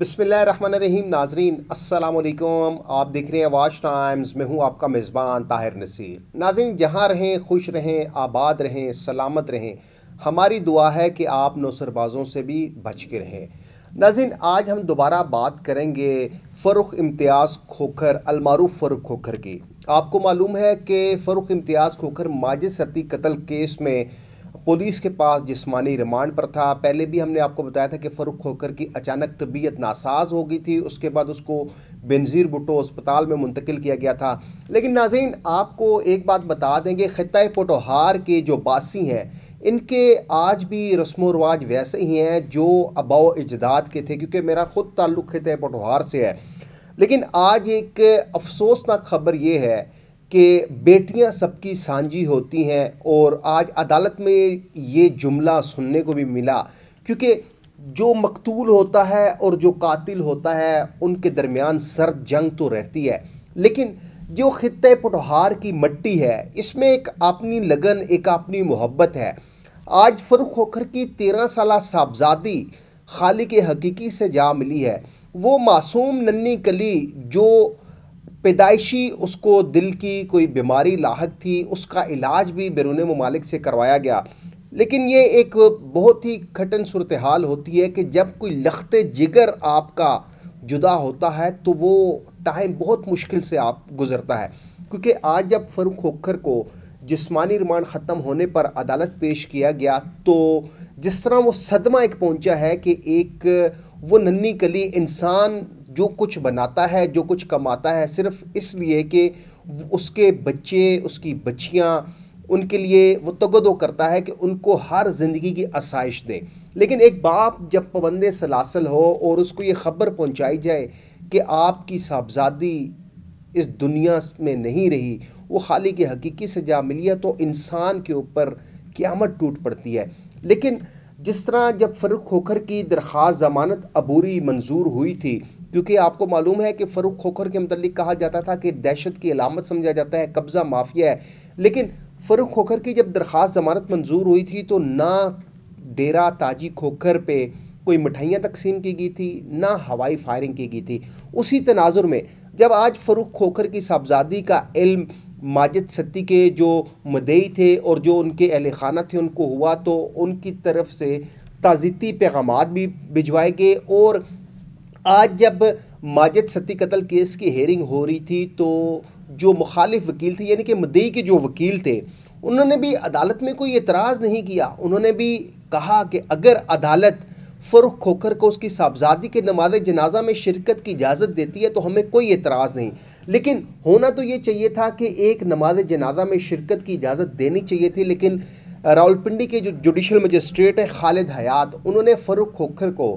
बसमीम नाजरीन असलकुम आप देख रहे हैं वाच टाइम्स मैं हूं आपका मेज़बान ताहिर नसीर नाजरीन जहां रहें खुश रहें आबाद रहें सलामत रहें हमारी दुआ है कि आप नौसरबाजों से भी बच के रहें नाजिन आज हम दोबारा बात करेंगे फ़रुख इम्तियाज़ खोखर अलमारूफ फ़रुख खोखर की आपको मालूम है कि फ़रुख इम्तियाज़ खोखर माज सती कत्ल केस में पुलिस के पास जिस्मानी रिमांड पर था पहले भी हमने आपको बताया था कि फ़रूख खोकर की अचानक तबीयत नासाज हो गई थी उसके बाद उसको बेनज़ीर भुटो अस्पताल में मुंतकिल किया गया था लेकिन नाजीन आपको एक बात बता देंगे ख़त्े पोटोहार के जो बासी हैं इनके आज भी रस्म रवाज वैसे ही हैं जो अबाव इजदाद के थे क्योंकि मेरा ख़ुद ताल्लुक़ ख़त पटोहार से है लेकिन आज एक अफसोसनाक खबर ये है कि बेटियां सबकी सांझी होती हैं और आज अदालत में ये जुमला सुनने को भी मिला क्योंकि जो मकतूल होता है और जो कातिल होता है उनके दरमियान सर जंग तो रहती है लेकिन जो ख़त पटहार की मट्टी है इसमें एक अपनी लगन एक अपनी मोहब्बत है आज फरुख खोखर की तेरह साल साहबजादी खाली के हकीकी से जा मिली है वो मासूम नन्नी कली जो पैदाइशी उसको दिल की कोई बीमारी लाक थी उसका इलाज भी बैरून ममालिक से करवाया गया लेकिन ये एक बहुत ही खटन सूरत हाल होती है कि जब कोई लखते जिगर आपका जुदा होता है तो वो टाइम बहुत मुश्किल से आप गुज़रता है क्योंकि आज जब फरूख खोखर को जिसमानी रिमांड ख़त्म होने पर अदालत पेश किया गया तो जिस तरह वो सदमा एक पहुंचा है कि एक वो नन्ही कली इंसान जो कुछ बनाता है जो कुछ कमाता है सिर्फ इसलिए कि उसके बच्चे उसकी बच्चियाँ उनके लिए वो तगदो करता है कि उनको हर ज़िंदगी की आसाइश दे लेकिन एक बाप जब पबंद सलासल हो और उसको ये ख़बर पहुँचाई जाए कि आपकी साहबजादी इस दुनिया में नहीं रही वो खाली की हकीकी सजा मिली है तो इंसान के ऊपर क़्यामत टूट पड़ती है लेकिन जिस तरह जब फरुख खोखर की दरख्वास ज़मानत अबूरी मंजूर हुई थी क्योंकि आपको मालूम है कि फ़रूख खोखर के मतलब कहा जाता था कि दहशत की अलामत समझा जाता है कब्ज़ा माफिया है लेकिन फ़रूख खोखर की जब दरख्वास जमानत मंजूर हुई थी तो ना डेरा ताजी खोखर पे कोई मिठाइयाँ तकसीम की गई थी ना हवाई फायरिंग की गई थी उसी तनाजुर में जब आज फ़रूख खोखर की साहबज़ादी का इल्म माजिद सत्ती के जो मदई थे और जो उनके अहल खाना थे उनको हुआ तो उनकी तरफ से ताज़ती पैगाम भी भिजवाए गए और आज जब माजिद सती कत्ल केस की हेयरिंग हो रही थी तो जो मुखालिफ वकील थे यानी कि मदई के जो वकील थे उन्होंने भी अदालत में कोई एतराज़ नहीं किया उन्होंने भी कहा कि अगर अदालत फ़रुख खोखर को उसकी साहबज़ादी के नमाज जनाजा में शिरकत की इजाज़त देती है तो हमें कोई एतराज़ नहीं लेकिन होना तो ये चाहिए था कि एक नमाज जनाजा में शिरकत की इजाज़त देनी चाहिए थी लेकिन रावलपिंडी के जो जुडिशल मजिस्ट्रेट हैं खालिद हयात उन्होंने फ़रुख खोखर को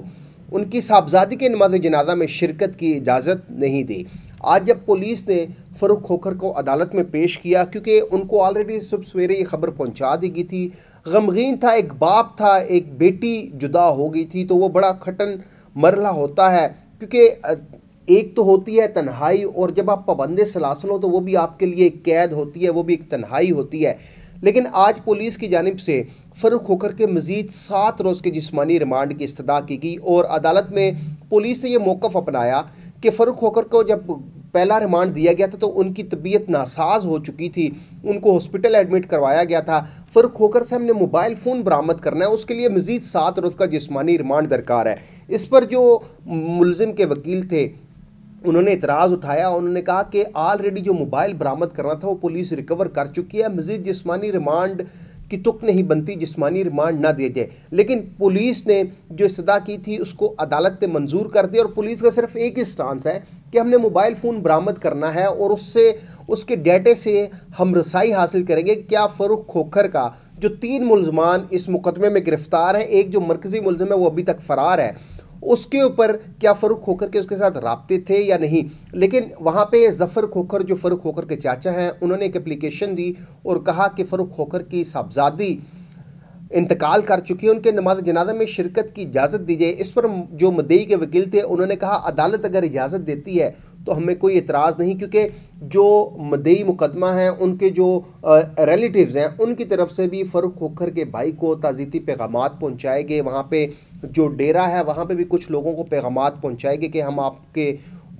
उनकी साहबजादी के नमाज जनाजा में शिरकत की इजाज़त नहीं दी आज जब पुलिस ने फ़रूख खोखर को अदालत में पेश किया क्योंकि उनको ऑलरेडी सुबह सवेरे ये खबर पहुंचा दी गई थी गमगीन था एक बाप था एक बेटी जुदा हो गई थी तो वो बड़ा खटन मरला होता है क्योंकि एक तो होती है तन्हाई और जब आप पाबंद सलासल हो तो वो भी आपके लिए एक कैद होती है वो भी एक तन्हाई होती है लेकिन आज पुलिस की जानब से फरुख होकर के मजीद सात रोज़ के जिसमानी रिमांड की इस्तः की गई और अदालत में पुलिस ने यह मौक़ अपनाया कि फ़र्क होकर को जब पहला रिमांड दिया गया था तो उनकी तबीयत नासाज हो चुकी थी उनको हॉस्पिटल एडमिट करवाया गया था फरुख खोखर से हमने मोबाइल फ़ोन बरामद करना है उसके लिए मज़ीद सात रोज़ का जिसमानी रिमांड दरकार है इस पर जो मुलजिम के वकील थे उन्होंने इतराज़ उठाया उन्होंने कहा कि ऑलरेडी जो मोबाइल बरामद करना था वो पुलिस रिकवर कर चुकी है मज़ीद जिसमानी रिमांड की तुक नहीं बनती जिसमानी रिमांड ना दिए जाए लेकिन पुलिस ने जो इस्तः की थी उसको अदालत ने मंजूर कर दिया और पुलिस का सिर्फ एक ही स्टांस है कि हमने मोबाइल फ़ोन बरामद करना है और उससे उसके डेटे से हम रसाई हासिल करेंगे क्या फरुख खोखर का जो तीन मुलजमान इस मुकदमे में गिरफ़्तार हैं एक जो मरकज़ी मुलजम है वो अभी तक फ़रार है उसके ऊपर क्या फ़रूख खोखर के उसके साथ रबते थे या नहीं लेकिन वहाँ पे जफ़र खोखर जो फ़रूख खोखर के चाचा हैं उन्होंने एक एप्लीकेशन दी और कहा कि फ़रूख खोखर की साहबजादी इंतकाल कर चुकी हैं उनके नमाज जनाजा में शिरकत की इजाज़त दीजिए इस पर जो मदई के वकील थे उन्होंने कहा अदालत अगर इजाज़त देती है तो हमें कोई इतराज़ नहीं क्योंकि जो मदई मुकदमा है उनके जो रिलेटिव्स हैं उनकी तरफ से भी फ़रुख खोखर के भाई को ताज़ीती पैगाम पहुँचाए गए वहाँ पर जो डेरा है वहाँ पर भी कुछ लोगों को पैगाम पहुँचाए गए कि हम आपके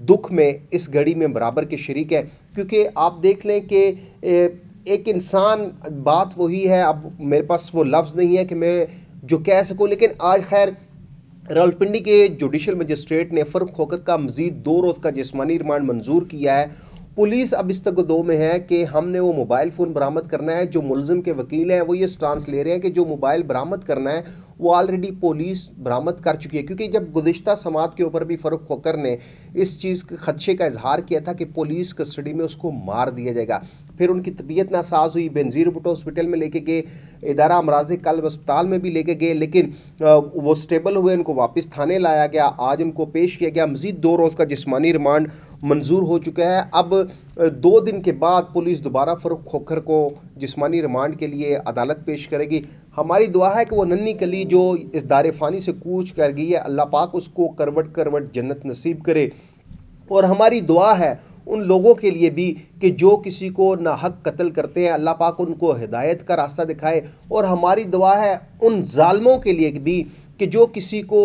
दुख में इस घड़ी में बराबर के शरीक हैं क्योंकि आप देख लें कि एक इंसान बात वही है अब मेरे पास वो लफ्ज़ नहीं है कि मैं जो कह सकूँ लेकिन आज खैर रावलपिंडी के जुडिशल मजिस्ट्रेट ने फ़र्क खोकर का मजीद दो रोज़ का जिसमानी रिमांड मंजूर किया है पुलिस अब इस तक दो में है कि हमने वो मोबाइल फ़ोन बरामद करना है जो मुलम के वकील हैं वो ये स्टांस ले रहे हैं कि जो मोबाइल बरामद करना है वो ऑलरेडी पुलिस बरामद कर चुकी है क्योंकि जब गुज्त समात के ऊपर भी फरुख खोकर ने इस चीज़ के खदशे का इजहार किया था कि पुलिस कस्टडी में उसको मार दिया जाएगा फिर उनकी तबीयत नासाज हुई बेनज़ीर भुटो हॉस्पिटल में लेके गए इदारा अमराज कल्ब अस्पताल में भी लेके गए लेकिन वो स्टेबल हुए उनको वापस थाने लाया गया आज उनको पेश किया गया मजीद दो रोज़ का जिसमानी रिमांड मंजूर हो चुका है अब दो दिन के बाद पुलिस दोबारा फरूख खोखर को जिसमानी रिमांड के लिए अदालत पेश करेगी हमारी दुआ है कि वो नन्नी कली जो इस दार फ़ानी से कूच कर गई है अल्लाह पाक उसको करवट करवट जन्नत नसीब करे और हमारी दुआ है उन लोगों के लिए भी कि जो किसी को ना हक कत्ल करते हैं अल्लाह पाक उनको हिदायत का रास्ता दिखाए और हमारी दुआ है उन ालमों के लिए भी कि जो किसी को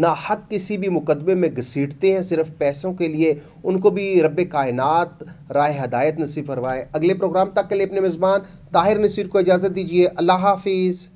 ना हक किसी भी मुकदमे में घसीटते हैं सिर्फ पैसों के लिए उनको भी रब कायनात राय हदायत नसीब फरमाए अगले प्रोग्राम तक के लिए अपने मेज़बान ताहिर नसीर को इजाज़त दीजिए अल्लाह हाफिज़